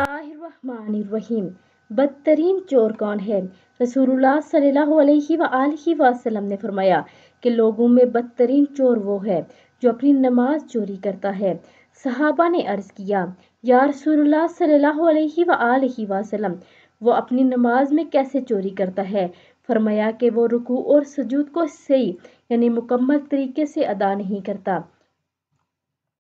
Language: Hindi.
रहीम बदतरीन चोर कौन है रसूलुल्लाह सल्लल्लाहु अलैहि वसल्लम ने फरमाया कि लोगों में बदतरीन चोर वो है जो अपनी नमाज चोरी करता है सहाबा ने अर्ज़ किया या रसूलुल्लाह सल्लल्लाहु अलैहि वसल्लम वो अपनी नमाज में कैसे चोरी करता है फरमाया कि वो रुकू और सजूद को सही यानी मुकम्मल तरीके से अदा नहीं करता